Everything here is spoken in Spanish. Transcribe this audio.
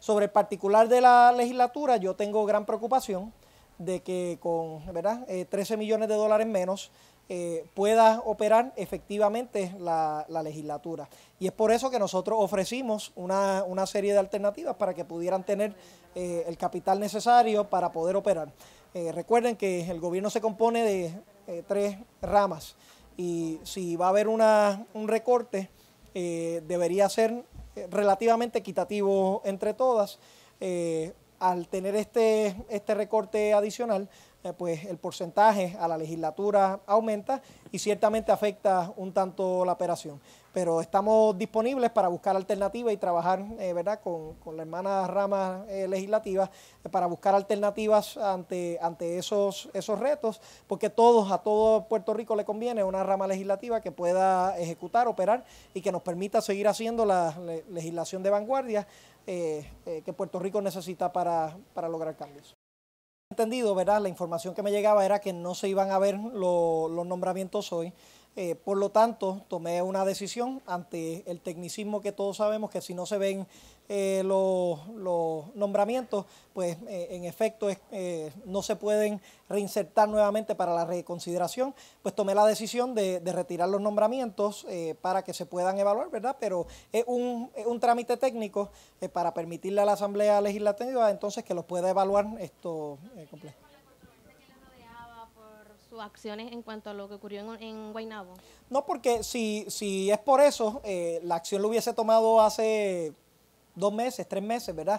Sobre el particular de la legislatura, yo tengo gran preocupación de que con 13 eh, millones de dólares menos eh, pueda operar efectivamente la, legislatura. Y es por eso que nosotros ofrecimos una, serie de alternativas para que pudieran tener eh, el capital necesario para poder operar. recuerden que el gobierno se compone de tres ramas y si va a haber un recorte, debería ser relativamente equitativo entre todas. Eh, al tener este, este recorte adicional, eh, pues el porcentaje a la legislatura aumenta y ciertamente afecta un tanto la operación. Pero estamos disponibles para buscar alternativas y trabajar eh, ¿verdad? Con, la hermana rama eh, legislativa para buscar alternativas ante, ante esos, esos retos, porque todos, a todo Puerto Rico le conviene una rama legislativa que pueda ejecutar, operar y que nos permita seguir haciendo la legislación de vanguardia que Puerto Rico necesita para lograr cambios entendido, ¿verdad? La información que me llegaba era que no se iban a ver los nombramientos hoy. Eh, por lo tanto, tomé una decisión ante el tecnicismo que todos sabemos que si no se ven eh, los, nombramientos, pues eh, en efecto no se pueden reinsertar nuevamente para la reconsideración, pues tomé la decisión de, retirar los nombramientos para que se puedan evaluar, ¿verdad? Pero es un, un trámite técnico para permitirle a la Asamblea Legislativa entonces que los pueda evaluar esto completo sus acciones en cuanto a lo que ocurrió en, en Guaynabo? No, porque si, si es por eso, eh, la acción lo hubiese tomado hace dos meses, tres meses, ¿verdad?